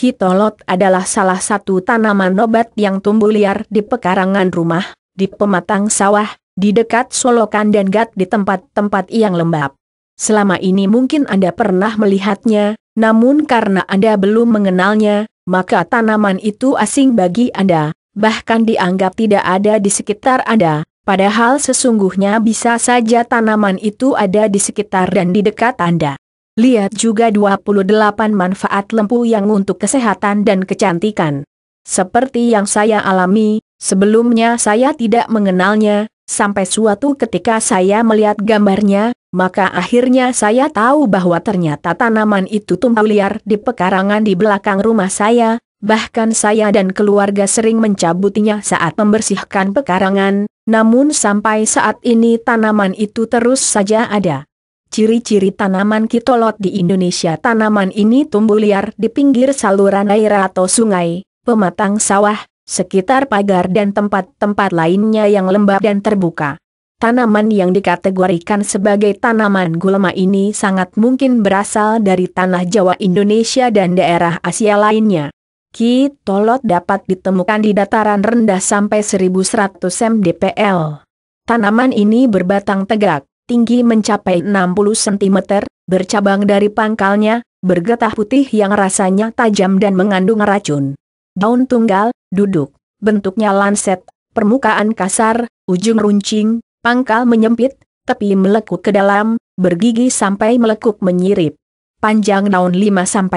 Kitolot adalah salah satu tanaman obat yang tumbuh liar di pekarangan rumah, di pematang sawah, di dekat solokan dan gat di tempat-tempat yang lembab. Selama ini mungkin Anda pernah melihatnya, namun karena Anda belum mengenalnya, maka tanaman itu asing bagi Anda, bahkan dianggap tidak ada di sekitar Anda, padahal sesungguhnya bisa saja tanaman itu ada di sekitar dan di dekat Anda. Lihat juga 28 manfaat lempu yang untuk kesehatan dan kecantikan. Seperti yang saya alami, sebelumnya saya tidak mengenalnya, sampai suatu ketika saya melihat gambarnya, maka akhirnya saya tahu bahwa ternyata tanaman itu tumbuh liar di pekarangan di belakang rumah saya, bahkan saya dan keluarga sering mencabutinya saat membersihkan pekarangan, namun sampai saat ini tanaman itu terus saja ada. Ciri-ciri tanaman kitolot di Indonesia Tanaman ini tumbuh liar di pinggir saluran air atau sungai, pematang sawah, sekitar pagar dan tempat-tempat lainnya yang lembab dan terbuka. Tanaman yang dikategorikan sebagai tanaman gulma ini sangat mungkin berasal dari tanah Jawa Indonesia dan daerah Asia lainnya. Kitolot dapat ditemukan di dataran rendah sampai 1100 mdpl. Tanaman ini berbatang tegak, tinggi mencapai 60 cm, bercabang dari pangkalnya, bergetah putih yang rasanya tajam dan mengandung racun. Daun tunggal, duduk, bentuknya lancet, permukaan kasar, ujung runcing, pangkal menyempit, tepi melekuk ke dalam, bergigi sampai melekuk menyirip. Panjang daun 5-17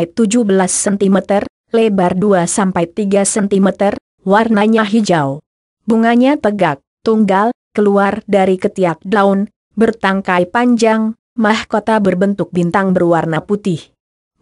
cm, lebar 2-3 cm, warnanya hijau. Bunganya tegak, tunggal, keluar dari ketiak daun, bertangkai panjang, mahkota berbentuk bintang berwarna putih.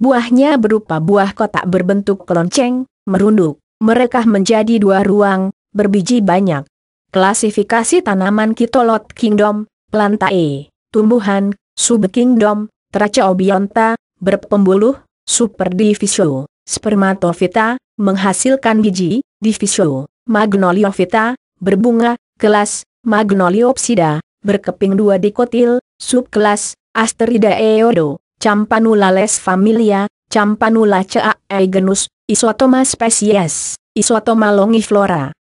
Buahnya berupa buah kotak berbentuk kelonceng, merunduk, mereka menjadi dua ruang, berbiji banyak. Klasifikasi tanaman Kitolot Kingdom, Plantae, Tumbuhan, Sub Kingdom, Tracheobionta, berpembuluh, Super Superdivisio, Spermatofita, menghasilkan biji, Divisio, Magnoliovita, berbunga, kelas, Magnoliopsida, berkeping dua dikotil, subkelas, Asterida eodo, Campanula les familia, Campanula ceae genus, Isotoma spesies, Isotoma longiflora.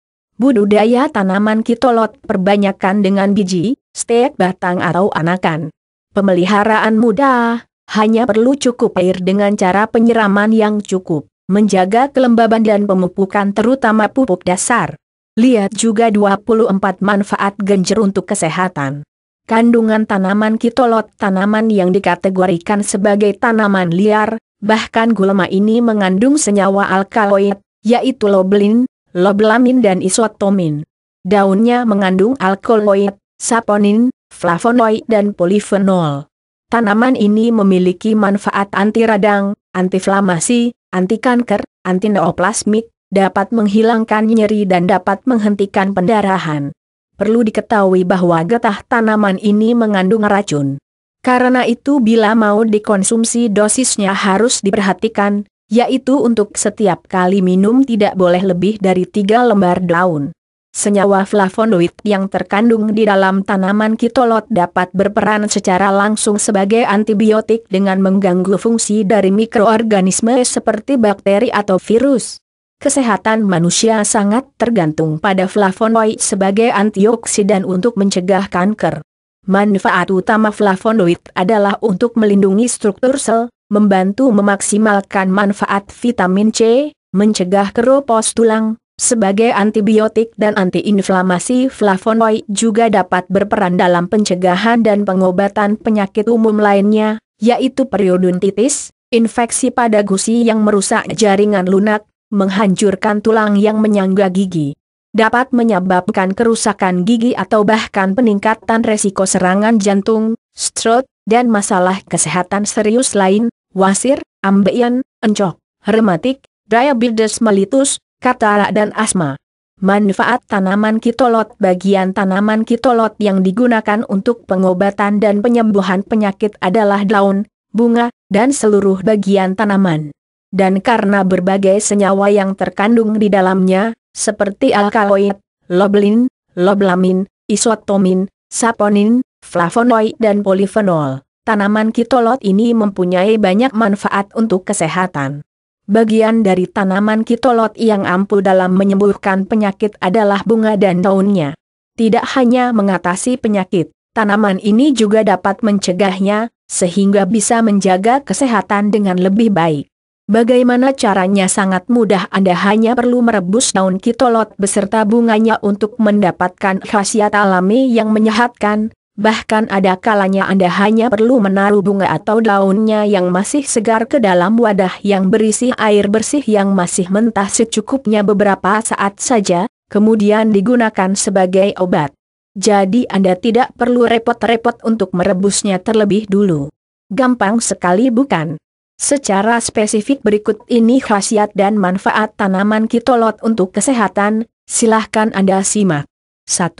Budidaya tanaman kitolot perbanyakan dengan biji, stek batang atau anakan. Pemeliharaan mudah, hanya perlu cukup air dengan cara penyiraman yang cukup, menjaga kelembaban dan pemupukan terutama pupuk dasar. Lihat juga 24 manfaat genjer untuk kesehatan. Kandungan tanaman kitolot tanaman yang dikategorikan sebagai tanaman liar, bahkan gulma ini mengandung senyawa alkaloid, yaitu loblin, loblamin dan isotomin. Daunnya mengandung alkaloid, saponin, flavonoid dan polifenol. Tanaman ini memiliki manfaat anti radang, antiinflamasi, anti kanker, anti neoplasmik, dapat menghilangkan nyeri dan dapat menghentikan pendarahan. Perlu diketahui bahwa getah tanaman ini mengandung racun. Karena itu bila mau dikonsumsi dosisnya harus diperhatikan, yaitu untuk setiap kali minum tidak boleh lebih dari tiga lembar daun. Senyawa flavonoid yang terkandung di dalam tanaman kitolot dapat berperan secara langsung sebagai antibiotik dengan mengganggu fungsi dari mikroorganisme seperti bakteri atau virus. Kesehatan manusia sangat tergantung pada flavonoid sebagai antioksidan untuk mencegah kanker. Manfaat utama flavonoid adalah untuk melindungi struktur sel, membantu memaksimalkan manfaat vitamin C, mencegah keropos tulang, sebagai antibiotik dan antiinflamasi flavonoid juga dapat berperan dalam pencegahan dan pengobatan penyakit umum lainnya, yaitu periodontitis, infeksi pada gusi yang merusak jaringan lunak, menghancurkan tulang yang menyangga gigi. Dapat menyebabkan kerusakan gigi atau bahkan peningkatan resiko serangan jantung, stroke, dan masalah kesehatan serius lain, wasir, ambeien, encok, rematik, diabetes melitus, katarak dan asma. Manfaat tanaman kitolot Bagian tanaman kitolot yang digunakan untuk pengobatan dan penyembuhan penyakit adalah daun, bunga, dan seluruh bagian tanaman dan karena berbagai senyawa yang terkandung di dalamnya, seperti alkaloid, loblin, loblamin, isotomin, saponin, flavonoid dan polifenol, tanaman kitolot ini mempunyai banyak manfaat untuk kesehatan. Bagian dari tanaman kitolot yang ampuh dalam menyembuhkan penyakit adalah bunga dan daunnya. Tidak hanya mengatasi penyakit, tanaman ini juga dapat mencegahnya, sehingga bisa menjaga kesehatan dengan lebih baik. Bagaimana caranya sangat mudah Anda hanya perlu merebus daun kitolot beserta bunganya untuk mendapatkan khasiat alami yang menyehatkan, bahkan ada kalanya Anda hanya perlu menaruh bunga atau daunnya yang masih segar ke dalam wadah yang berisi air bersih yang masih mentah secukupnya beberapa saat saja, kemudian digunakan sebagai obat. Jadi Anda tidak perlu repot-repot untuk merebusnya terlebih dulu. Gampang sekali bukan? Secara spesifik berikut ini khasiat dan manfaat tanaman kitolot untuk kesehatan, silahkan Anda simak. 1.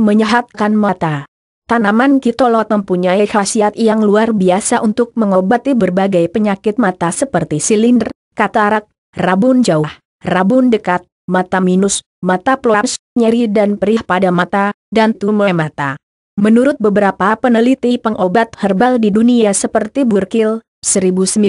Menyehatkan mata Tanaman kitolot mempunyai khasiat yang luar biasa untuk mengobati berbagai penyakit mata seperti silinder, katarak, rabun jauh, rabun dekat, mata minus, mata plus, nyeri dan perih pada mata, dan tumor mata. Menurut beberapa peneliti pengobat herbal di dunia seperti Burkil, 1935,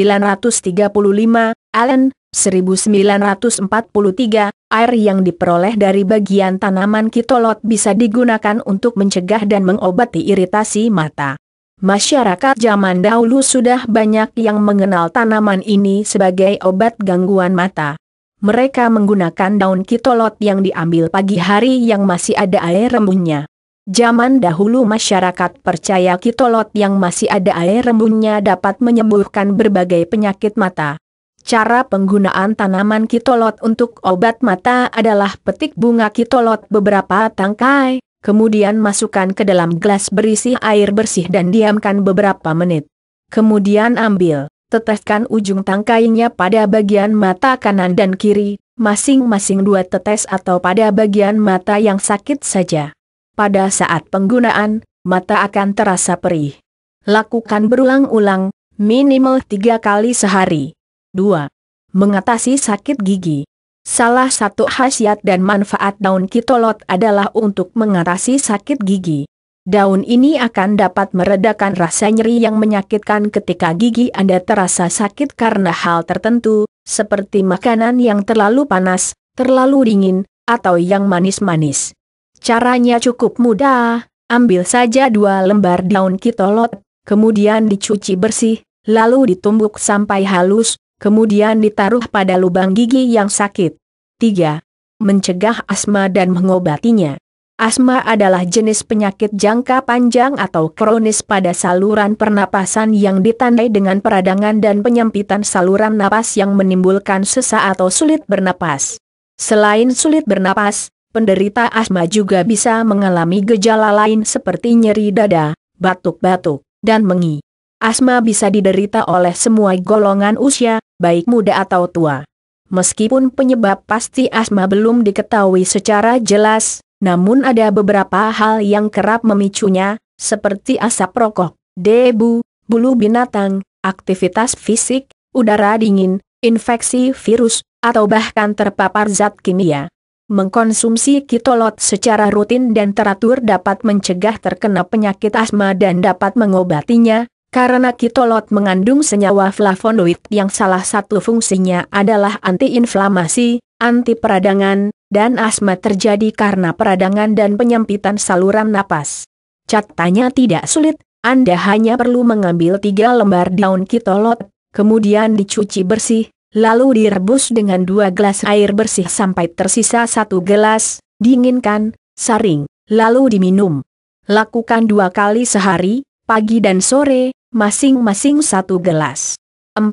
Allen, 1943, air yang diperoleh dari bagian tanaman kitolot bisa digunakan untuk mencegah dan mengobati iritasi mata. Masyarakat zaman dahulu sudah banyak yang mengenal tanaman ini sebagai obat gangguan mata. Mereka menggunakan daun kitolot yang diambil pagi hari yang masih ada air rembunnya. Zaman dahulu masyarakat percaya kitolot yang masih ada air rembunnya dapat menyembuhkan berbagai penyakit mata. Cara penggunaan tanaman kitolot untuk obat mata adalah petik bunga kitolot beberapa tangkai, kemudian masukkan ke dalam gelas berisi air bersih dan diamkan beberapa menit. Kemudian ambil, teteskan ujung tangkainya pada bagian mata kanan dan kiri, masing-masing dua tetes atau pada bagian mata yang sakit saja pada saat penggunaan, mata akan terasa perih. Lakukan berulang-ulang, minimal tiga kali sehari. 2. Mengatasi sakit gigi. Salah satu khasiat dan manfaat daun kitolot adalah untuk mengatasi sakit gigi. Daun ini akan dapat meredakan rasa nyeri yang menyakitkan ketika gigi Anda terasa sakit karena hal tertentu, seperti makanan yang terlalu panas, terlalu dingin, atau yang manis-manis. Caranya cukup mudah, ambil saja dua lembar daun kitolot, kemudian dicuci bersih, lalu ditumbuk sampai halus, kemudian ditaruh pada lubang gigi yang sakit. 3. Mencegah asma dan mengobatinya. Asma adalah jenis penyakit jangka panjang atau kronis pada saluran pernapasan yang ditandai dengan peradangan dan penyempitan saluran napas yang menimbulkan sesak atau sulit bernapas. Selain sulit bernapas, Penderita asma juga bisa mengalami gejala lain seperti nyeri dada, batuk-batuk, dan mengi. Asma bisa diderita oleh semua golongan usia, baik muda atau tua. Meskipun penyebab pasti asma belum diketahui secara jelas, namun ada beberapa hal yang kerap memicunya, seperti asap rokok, debu, bulu binatang, aktivitas fisik, udara dingin, infeksi virus, atau bahkan terpapar zat kimia. Mengkonsumsi kitolot secara rutin dan teratur dapat mencegah terkena penyakit asma dan dapat mengobatinya, karena kitolot mengandung senyawa flavonoid yang salah satu fungsinya adalah antiinflamasi, anti peradangan, dan asma terjadi karena peradangan dan penyempitan saluran napas. Catanya tidak sulit, Anda hanya perlu mengambil tiga lembar daun kitolot, kemudian dicuci bersih, lalu direbus dengan dua gelas air bersih sampai tersisa satu gelas, dinginkan, saring, lalu diminum. Lakukan dua kali sehari, pagi dan sore, masing-masing satu gelas. 4.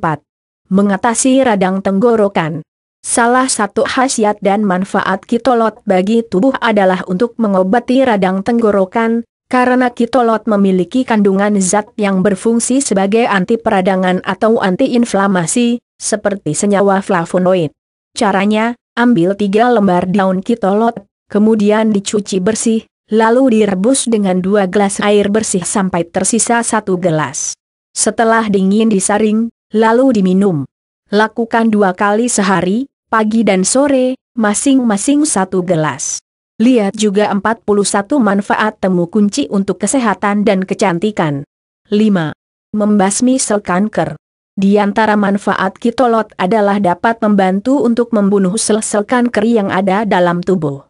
Mengatasi radang tenggorokan. Salah satu khasiat dan manfaat kitolot bagi tubuh adalah untuk mengobati radang tenggorokan, karena kitolot memiliki kandungan zat yang berfungsi sebagai anti peradangan atau anti inflamasi seperti senyawa flavonoid. Caranya, ambil tiga lembar daun kitolot, kemudian dicuci bersih, lalu direbus dengan dua gelas air bersih sampai tersisa satu gelas. Setelah dingin disaring, lalu diminum. Lakukan dua kali sehari, pagi dan sore, masing-masing satu gelas. Lihat juga 41 manfaat temu kunci untuk kesehatan dan kecantikan. 5. Membasmi sel kanker. Di antara manfaat kitolot adalah dapat membantu untuk membunuh sel-sel kanker yang ada dalam tubuh.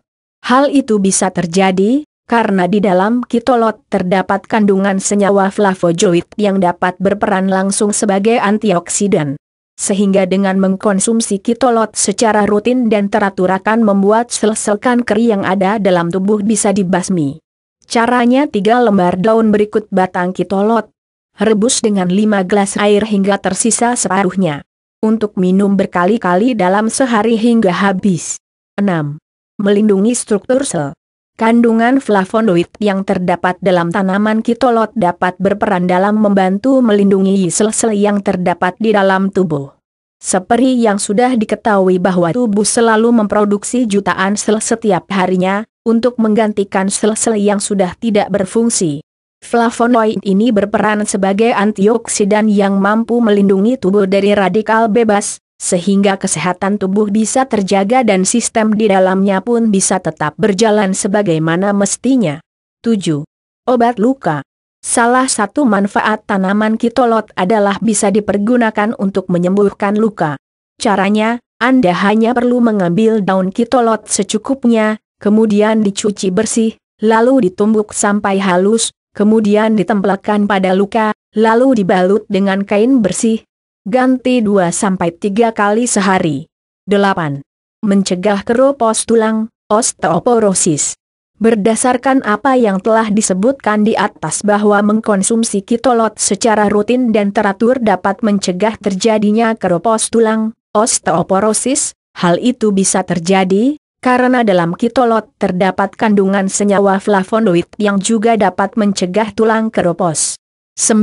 Hal itu bisa terjadi, karena di dalam kitolot terdapat kandungan senyawa flavojoid yang dapat berperan langsung sebagai antioksidan. Sehingga dengan mengkonsumsi kitolot secara rutin dan teratur akan membuat sel-sel kanker yang ada dalam tubuh bisa dibasmi. Caranya tiga lembar daun berikut batang kitolot, Rebus dengan 5 gelas air hingga tersisa separuhnya. Untuk minum berkali-kali dalam sehari hingga habis. 6. Melindungi struktur sel. Kandungan flavonoid yang terdapat dalam tanaman kitolot dapat berperan dalam membantu melindungi sel-sel yang terdapat di dalam tubuh. Seperti yang sudah diketahui bahwa tubuh selalu memproduksi jutaan sel setiap harinya, untuk menggantikan sel-sel yang sudah tidak berfungsi. Flavonoid ini berperan sebagai antioksidan yang mampu melindungi tubuh dari radikal bebas, sehingga kesehatan tubuh bisa terjaga dan sistem di dalamnya pun bisa tetap berjalan sebagaimana mestinya. 7. Obat luka Salah satu manfaat tanaman kitolot adalah bisa dipergunakan untuk menyembuhkan luka. Caranya, Anda hanya perlu mengambil daun kitolot secukupnya, kemudian dicuci bersih, lalu ditumbuk sampai halus, kemudian ditempelkan pada luka, lalu dibalut dengan kain bersih. Ganti 2-3 kali sehari. 8. Mencegah keropos tulang, osteoporosis. Berdasarkan apa yang telah disebutkan di atas bahwa mengkonsumsi kitolot secara rutin dan teratur dapat mencegah terjadinya keropos tulang, osteoporosis, hal itu bisa terjadi, karena dalam kitolot terdapat kandungan senyawa flavonoid yang juga dapat mencegah tulang keropos. 9.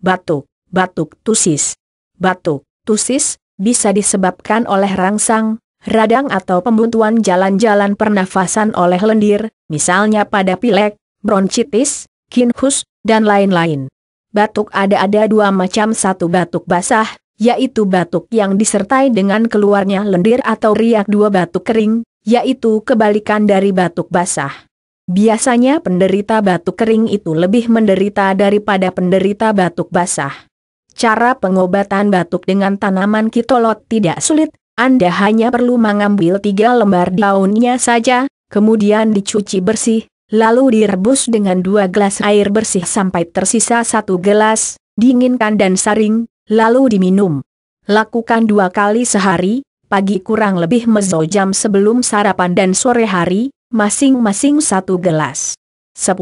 Batuk, batuk tusis. Batuk, tusis, bisa disebabkan oleh rangsang, radang atau pembuntuan jalan-jalan pernafasan oleh lendir, misalnya pada pilek, bronchitis, kinhus, dan lain-lain. Batuk ada-ada dua macam satu batuk basah, yaitu batuk yang disertai dengan keluarnya lendir atau riak dua batuk kering, yaitu kebalikan dari batuk basah. Biasanya penderita batuk kering itu lebih menderita daripada penderita batuk basah. Cara pengobatan batuk dengan tanaman kitolot tidak sulit, Anda hanya perlu mengambil tiga lembar daunnya saja, kemudian dicuci bersih, lalu direbus dengan dua gelas air bersih sampai tersisa satu gelas, dinginkan dan saring, lalu diminum. Lakukan dua kali sehari, pagi kurang lebih mezo jam sebelum sarapan dan sore hari, masing-masing satu gelas. 10.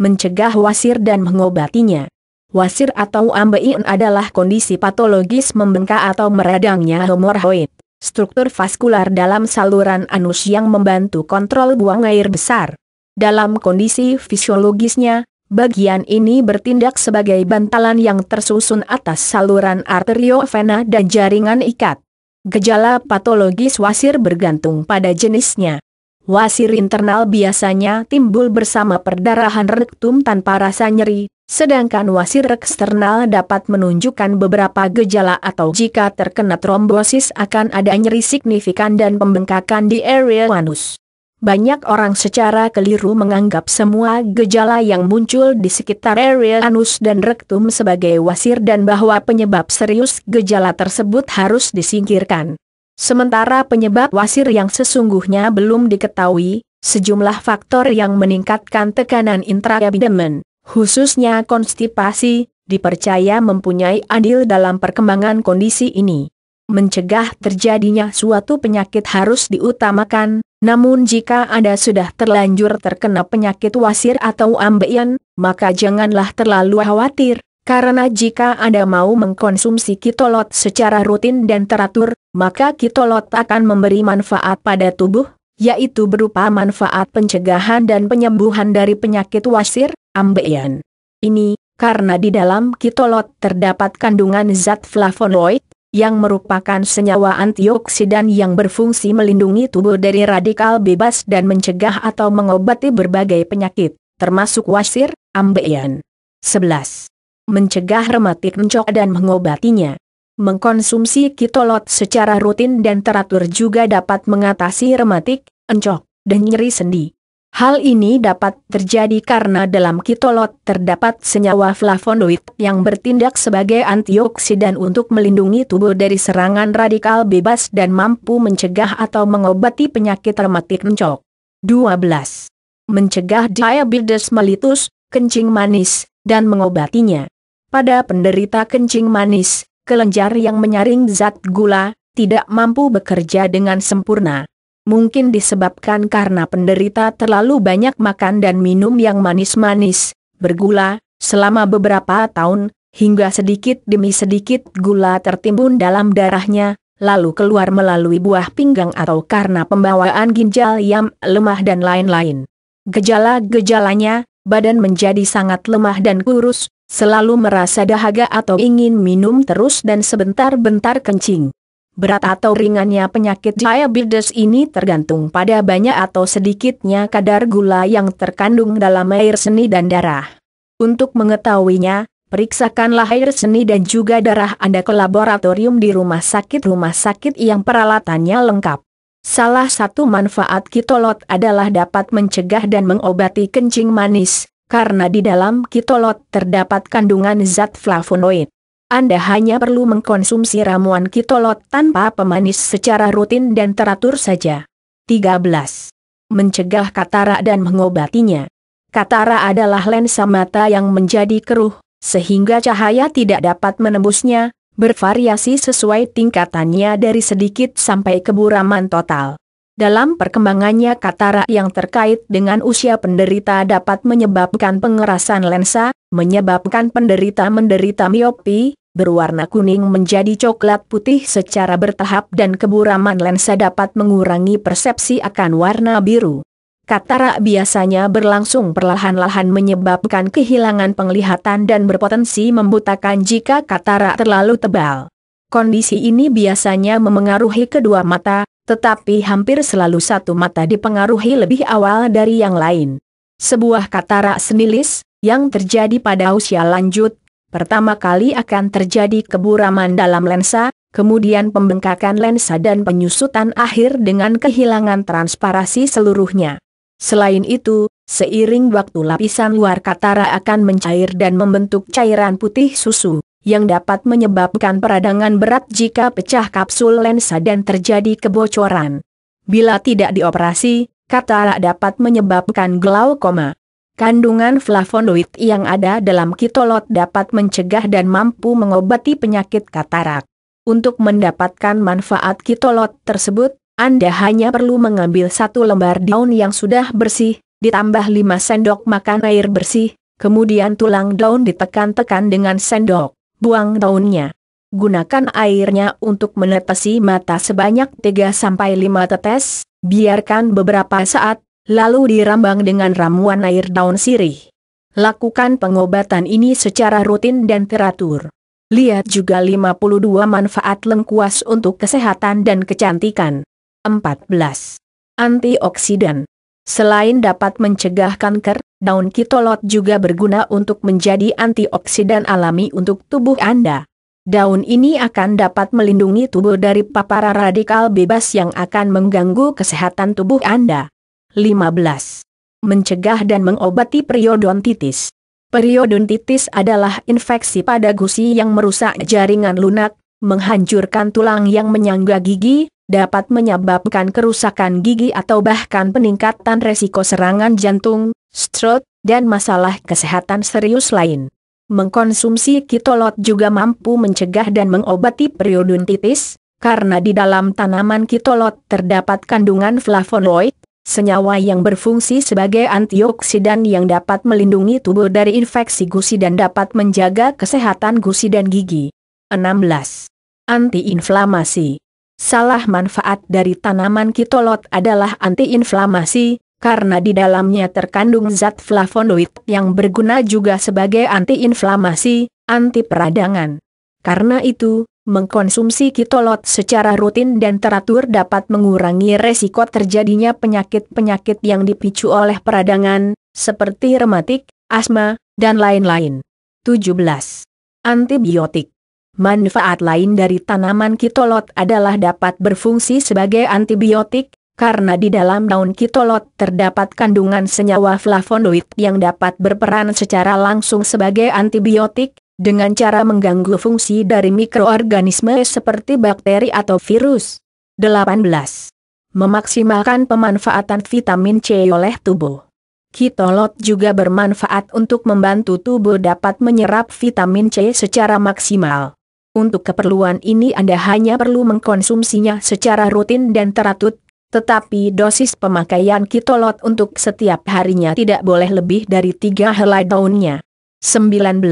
Mencegah wasir dan mengobatinya. Wasir atau ambein adalah kondisi patologis membengkak atau meradangnya hemoroid, struktur vaskular dalam saluran anus yang membantu kontrol buang air besar. Dalam kondisi fisiologisnya, Bagian ini bertindak sebagai bantalan yang tersusun atas saluran arteriovena dan jaringan ikat. Gejala patologis wasir bergantung pada jenisnya. Wasir internal biasanya timbul bersama perdarahan rektum tanpa rasa nyeri, sedangkan wasir eksternal dapat menunjukkan beberapa gejala atau jika terkena trombosis akan ada nyeri signifikan dan pembengkakan di area anus. Banyak orang secara keliru menganggap semua gejala yang muncul di sekitar area anus dan rektum sebagai wasir dan bahwa penyebab serius gejala tersebut harus disingkirkan. Sementara penyebab wasir yang sesungguhnya belum diketahui, sejumlah faktor yang meningkatkan tekanan intraabdomen, khususnya konstipasi, dipercaya mempunyai andil dalam perkembangan kondisi ini mencegah terjadinya suatu penyakit harus diutamakan, namun jika Anda sudah terlanjur terkena penyakit wasir atau ambeien, maka janganlah terlalu khawatir, karena jika Anda mau mengkonsumsi kitolot secara rutin dan teratur, maka kitolot akan memberi manfaat pada tubuh, yaitu berupa manfaat pencegahan dan penyembuhan dari penyakit wasir, ambeien. Ini, karena di dalam kitolot terdapat kandungan zat flavonoid, yang merupakan senyawa antioksidan yang berfungsi melindungi tubuh dari radikal bebas dan mencegah atau mengobati berbagai penyakit, termasuk wasir, ambeien. 11. Mencegah rematik mencok dan mengobatinya. Mengkonsumsi kitolot secara rutin dan teratur juga dapat mengatasi rematik, encok, dan nyeri sendi. Hal ini dapat terjadi karena dalam kitolot terdapat senyawa flavonoid yang bertindak sebagai antioksidan untuk melindungi tubuh dari serangan radikal bebas dan mampu mencegah atau mengobati penyakit rematik mencok. 12. Mencegah diabetes mellitus, kencing manis, dan mengobatinya. Pada penderita kencing manis, kelenjar yang menyaring zat gula tidak mampu bekerja dengan sempurna mungkin disebabkan karena penderita terlalu banyak makan dan minum yang manis-manis, bergula, selama beberapa tahun, hingga sedikit demi sedikit gula tertimbun dalam darahnya, lalu keluar melalui buah pinggang atau karena pembawaan ginjal yang lemah dan lain-lain. Gejala-gejalanya, badan menjadi sangat lemah dan kurus, selalu merasa dahaga atau ingin minum terus dan sebentar-bentar kencing. Berat atau ringannya penyakit diabetes ini tergantung pada banyak atau sedikitnya kadar gula yang terkandung dalam air seni dan darah. Untuk mengetahuinya, periksakanlah air seni dan juga darah Anda ke laboratorium di rumah sakit-rumah sakit yang peralatannya lengkap. Salah satu manfaat kitolot adalah dapat mencegah dan mengobati kencing manis, karena di dalam kitolot terdapat kandungan zat flavonoid. Anda hanya perlu mengkonsumsi ramuan kitolot tanpa pemanis secara rutin dan teratur saja. 13. Mencegah katara dan mengobatinya. Katara adalah lensa mata yang menjadi keruh, sehingga cahaya tidak dapat menembusnya, bervariasi sesuai tingkatannya dari sedikit sampai keburaman total. Dalam perkembangannya katarak yang terkait dengan usia penderita dapat menyebabkan pengerasan lensa, menyebabkan penderita menderita miopi, berwarna kuning menjadi coklat putih secara bertahap dan keburaman lensa dapat mengurangi persepsi akan warna biru. Katarak biasanya berlangsung perlahan-lahan menyebabkan kehilangan penglihatan dan berpotensi membutakan jika katarak terlalu tebal. Kondisi ini biasanya memengaruhi kedua mata, tetapi hampir selalu satu mata dipengaruhi lebih awal dari yang lain. Sebuah katarak senilis, yang terjadi pada usia lanjut, pertama kali akan terjadi keburaman dalam lensa, kemudian pembengkakan lensa dan penyusutan akhir dengan kehilangan transparasi seluruhnya. Selain itu, seiring waktu lapisan luar katara akan mencair dan membentuk cairan putih susu yang dapat menyebabkan peradangan berat jika pecah kapsul lensa dan terjadi kebocoran. Bila tidak dioperasi, katarak dapat menyebabkan glaukoma. Kandungan flavonoid yang ada dalam kitolot dapat mencegah dan mampu mengobati penyakit katarak. Untuk mendapatkan manfaat kitolot tersebut, Anda hanya perlu mengambil satu lembar daun yang sudah bersih, ditambah 5 sendok makan air bersih, kemudian tulang daun ditekan-tekan dengan sendok buang daunnya. Gunakan airnya untuk menetesi mata sebanyak 3-5 tetes, biarkan beberapa saat, lalu dirambang dengan ramuan air daun sirih. Lakukan pengobatan ini secara rutin dan teratur. Lihat juga 52 manfaat lengkuas untuk kesehatan dan kecantikan. 14. Antioksidan Selain dapat mencegah kanker, daun kitolot juga berguna untuk menjadi antioksidan alami untuk tubuh Anda. Daun ini akan dapat melindungi tubuh dari paparan radikal bebas yang akan mengganggu kesehatan tubuh Anda. 15. Mencegah dan mengobati periodontitis. Periodontitis adalah infeksi pada gusi yang merusak jaringan lunak, menghancurkan tulang yang menyangga gigi, dapat menyebabkan kerusakan gigi atau bahkan peningkatan resiko serangan jantung, stroke, dan masalah kesehatan serius lain. Mengkonsumsi kitolot juga mampu mencegah dan mengobati periodontitis, karena di dalam tanaman kitolot terdapat kandungan flavonoid, senyawa yang berfungsi sebagai antioksidan yang dapat melindungi tubuh dari infeksi gusi dan dapat menjaga kesehatan gusi dan gigi. 16. Antiinflamasi Salah manfaat dari tanaman kitolot adalah antiinflamasi, karena di dalamnya terkandung zat flavonoid yang berguna juga sebagai antiinflamasi, anti peradangan. Karena itu, mengkonsumsi kitolot secara rutin dan teratur dapat mengurangi resiko terjadinya penyakit-penyakit yang dipicu oleh peradangan, seperti rematik, asma, dan lain-lain. 17. Antibiotik Manfaat lain dari tanaman kitolot adalah dapat berfungsi sebagai antibiotik, karena di dalam daun kitolot terdapat kandungan senyawa flavonoid yang dapat berperan secara langsung sebagai antibiotik, dengan cara mengganggu fungsi dari mikroorganisme seperti bakteri atau virus. 18. Memaksimalkan pemanfaatan vitamin C oleh tubuh. Kitolot juga bermanfaat untuk membantu tubuh dapat menyerap vitamin C secara maksimal. Untuk keperluan ini Anda hanya perlu mengkonsumsinya secara rutin dan teratur, tetapi dosis pemakaian kitolot untuk setiap harinya tidak boleh lebih dari tiga helai daunnya. 19.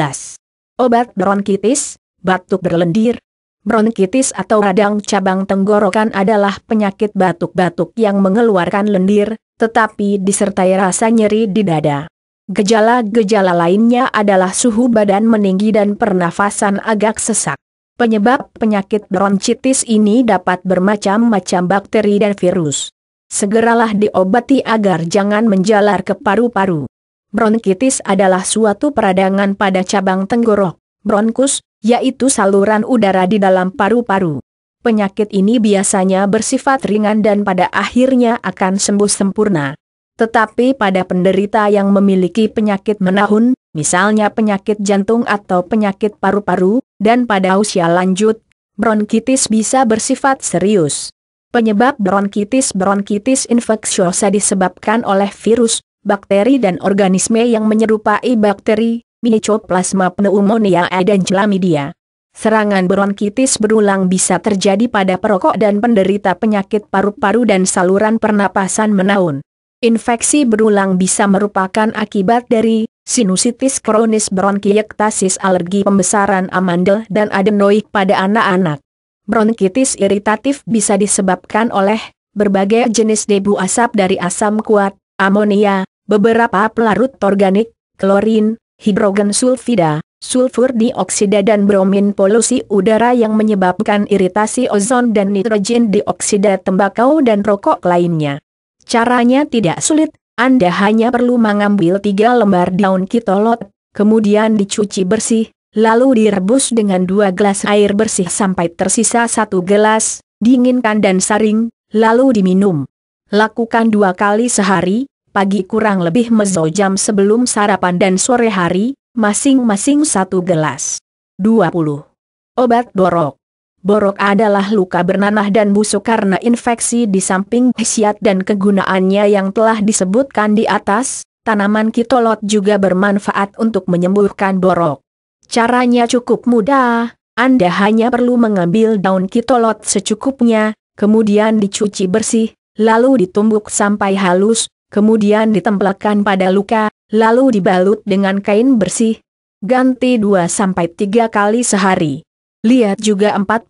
Obat bronkitis, batuk berlendir. Bronkitis atau radang cabang tenggorokan adalah penyakit batuk-batuk yang mengeluarkan lendir, tetapi disertai rasa nyeri di dada. Gejala-gejala lainnya adalah suhu badan meninggi dan pernafasan agak sesak. Penyebab penyakit bronchitis ini dapat bermacam-macam bakteri dan virus. Segeralah diobati agar jangan menjalar ke paru-paru. Bronkitis adalah suatu peradangan pada cabang tenggorok, bronkus, yaitu saluran udara di dalam paru-paru. Penyakit ini biasanya bersifat ringan dan pada akhirnya akan sembuh sempurna. Tetapi pada penderita yang memiliki penyakit menahun, misalnya penyakit jantung atau penyakit paru-paru, dan pada usia lanjut, bronkitis bisa bersifat serius. Penyebab bronkitis-bronkitis infeksiosa disebabkan oleh virus, bakteri dan organisme yang menyerupai bakteri, mycoplasma pneumoniae dan chlamydia. Serangan bronkitis berulang bisa terjadi pada perokok dan penderita penyakit paru-paru dan saluran pernapasan menaun. Infeksi berulang bisa merupakan akibat dari sinusitis kronis bronkiektasis alergi pembesaran amandel dan adenoid pada anak-anak. Bronkitis iritatif bisa disebabkan oleh berbagai jenis debu asap dari asam kuat, amonia, beberapa pelarut organik, klorin, hidrogen sulfida, sulfur dioksida dan bromin polusi udara yang menyebabkan iritasi ozon dan nitrogen dioksida tembakau dan rokok lainnya. Caranya tidak sulit, anda hanya perlu mengambil tiga lembar daun kitolot, kemudian dicuci bersih, lalu direbus dengan dua gelas air bersih sampai tersisa satu gelas, dinginkan dan saring, lalu diminum. Lakukan dua kali sehari, pagi kurang lebih mezo jam sebelum sarapan dan sore hari, masing-masing satu gelas. 20. Obat borok Borok adalah luka bernanah dan busuk karena infeksi di samping khasiat dan kegunaannya yang telah disebutkan di atas, tanaman kitolot juga bermanfaat untuk menyembuhkan borok. Caranya cukup mudah, Anda hanya perlu mengambil daun kitolot secukupnya, kemudian dicuci bersih, lalu ditumbuk sampai halus, kemudian ditempelkan pada luka, lalu dibalut dengan kain bersih. Ganti 2-3 kali sehari. Lihat juga 41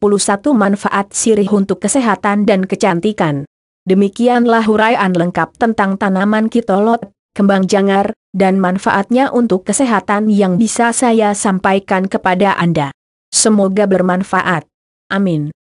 manfaat sirih untuk kesehatan dan kecantikan. Demikianlah huraian lengkap tentang tanaman kitolot, kembang jangar, dan manfaatnya untuk kesehatan yang bisa saya sampaikan kepada Anda. Semoga bermanfaat. Amin.